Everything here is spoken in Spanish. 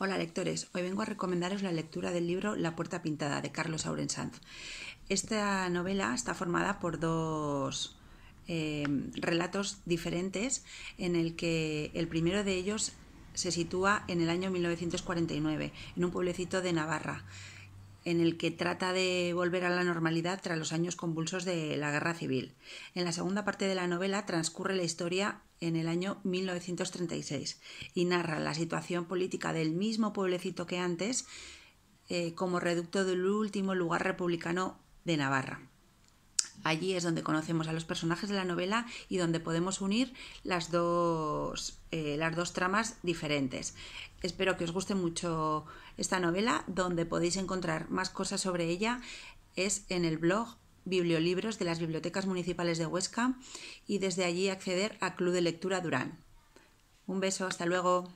Hola lectores, hoy vengo a recomendaros la lectura del libro La puerta pintada de Carlos Sanz. Esta novela está formada por dos eh, relatos diferentes en el que el primero de ellos se sitúa en el año 1949, en un pueblecito de Navarra en el que trata de volver a la normalidad tras los años convulsos de la guerra civil. En la segunda parte de la novela transcurre la historia en el año 1936 y narra la situación política del mismo pueblecito que antes eh, como reducto del último lugar republicano de Navarra. Allí es donde conocemos a los personajes de la novela y donde podemos unir las dos, eh, las dos tramas diferentes. Espero que os guste mucho esta novela, donde podéis encontrar más cosas sobre ella es en el blog Bibliolibros de las Bibliotecas Municipales de Huesca y desde allí acceder a Club de Lectura Durán. Un beso, hasta luego.